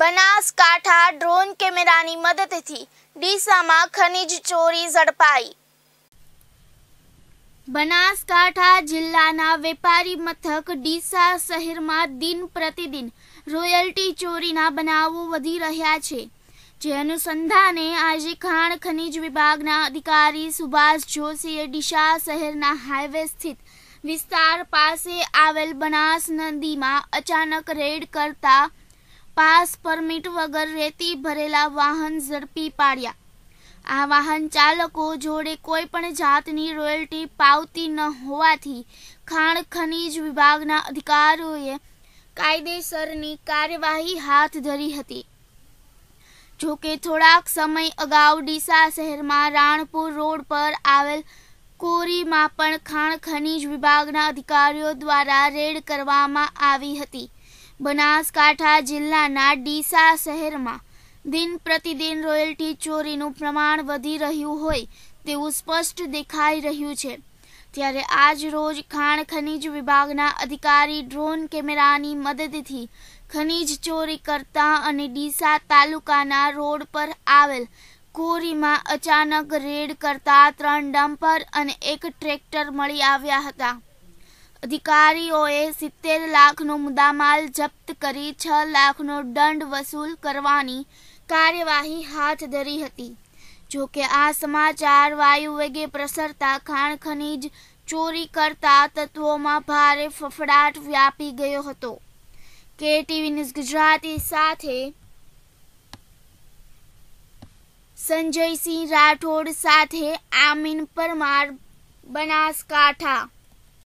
Banaskantha drone કેમેરાની મદદથી ડીસામાં ખનીજ ચોરી ઝડપાઈ બનાસકાંઠા જિલ્લાના વેપારી મથક ડીસા શહેરમાં દિન પ્રતિદિન રોયલ્ટી ચોરીના બનાવો વધી રહ્યા છે જે અનુસંધાને આજે ખાણ ખનિજ વિભાગના અધિકારી સુભાષ જોશીએ ડીસા શહેરના હાઈવે સ્થિત વિસ્તાર પાસે આવેલ બનાસ નદીમાં અચાનક રેડ કરતા પાસ પરમિટ વગર રેતી ભરેલા વાહન ઝડપી પાડ્યા આ વાહન ચાલકો જોડે કોઈ પણ જાતની રોયલ્ટી પાવતી ન હોવાથી ખાણ ખનીજ વિભાગના અધિકારીઓએ કાયદેસરની કાર્યવાહી હાથ ધરી હતી જો કે થોડાક સમય અગાઉ ડીસા શહેરમાં રાણપુર રોડ પર આવેલ કોરીમાં પણ ખાણ ખનીજ વિભાગના અધિકારીઓ દ્વારા રેડ કરવામાં આવી હતી બનાસકાંઠા જિલ્લાના ડીસા શહેરમાં દિન પ્રતિદિન રોયલ્ટી ચોરીનું પ્રમાણ વધી રહ્યું હોય તેવું સ્પષ્ટ દેખાઈ રહ્યું છે ત્યારે આજ રોજ ખાણ ખનીજ વિભાગના અધિકારી ડ્રોન કેમેરાની મદદથી ખનીજ ચોરી કરતા અને ડીસા તાલુકાના રોડ પર આવેલ કોરીમાં અચાનક રેડ કરતા ત્રણ ડમ્પર અને એક ટ્રેક્ટર મળી આવ્યા હતા અધિકારીઓએ સિત્તેર લાખનો મુદ્દામાલ જપ્ત કરી છ લાખનો દંડ વસૂલ કરવાની કાર્યવાહી હાથ ધરી હતી જો કે આ સમાચાર વાયુવેગે પ્રસરતા ખાણ ખનીજ ચોરી કરતા તત્વોમાં ભારે ફફડાટ વ્યાપી ગયો હતો કે ન્યૂઝ ગુજરાતી સાથે સંજયસિંહ રાઠોડ સાથે આમીન પરમાર બનાસકાંઠા